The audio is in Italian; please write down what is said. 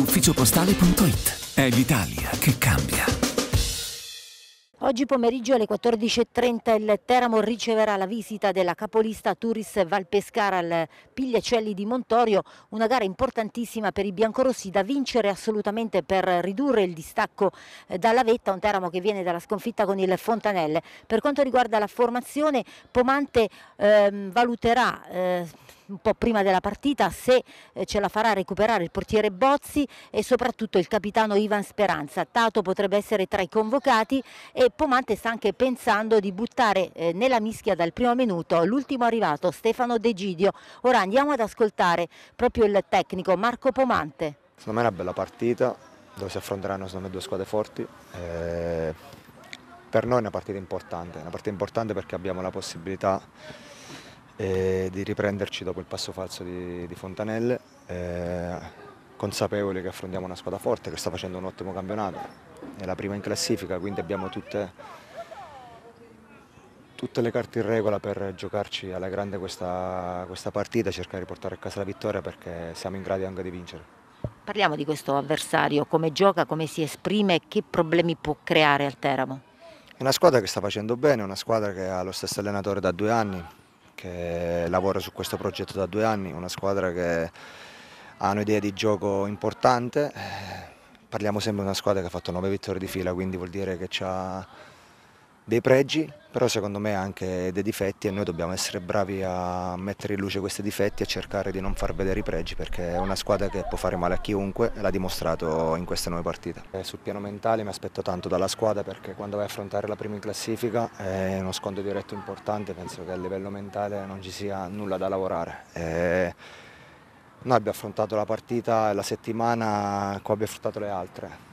ufficiopostale.it. È l'Italia che cambia. Oggi pomeriggio alle 14.30 il Teramo riceverà la visita della capolista Turis Valpescara al Pigliacelli di Montorio, una gara importantissima per i biancorossi da vincere assolutamente per ridurre il distacco eh, dalla vetta, un Teramo che viene dalla sconfitta con il Fontanelle. Per quanto riguarda la formazione, Pomante ehm, valuterà... Eh, un po' prima della partita se eh, ce la farà recuperare il portiere Bozzi e soprattutto il capitano Ivan Speranza. Tato potrebbe essere tra i convocati e Pomante sta anche pensando di buttare eh, nella mischia dal primo minuto l'ultimo arrivato Stefano Degidio. Ora andiamo ad ascoltare proprio il tecnico Marco Pomante. Secondo me è una bella partita dove si affronteranno me, due squadre forti. Eh, per noi è una partita importante, una partita importante perché abbiamo la possibilità e di riprenderci dopo il passo falso di, di Fontanelle, eh, consapevoli che affrontiamo una squadra forte che sta facendo un ottimo campionato, è la prima in classifica, quindi abbiamo tutte, tutte le carte in regola per giocarci alla grande questa, questa partita, cercare di portare a casa la vittoria perché siamo in grado anche di vincere. Parliamo di questo avversario, come gioca, come si esprime, che problemi può creare al Teramo? È una squadra che sta facendo bene, una squadra che ha lo stesso allenatore da due anni, che lavora su questo progetto da due anni, una squadra che ha un'idea di gioco importante, parliamo sempre di una squadra che ha fatto 9 vittorie di fila, quindi vuol dire che ha dei pregi, però secondo me anche dei difetti e noi dobbiamo essere bravi a mettere in luce questi difetti e cercare di non far vedere i pregi perché è una squadra che può fare male a chiunque e l'ha dimostrato in queste nuove partite. Eh, sul piano mentale mi aspetto tanto dalla squadra perché quando vai a affrontare la prima in classifica è uno scontro diretto importante, penso che a livello mentale non ci sia nulla da lavorare. E eh, noi abbiamo affrontato la partita e la settimana come abbiamo affrontato le altre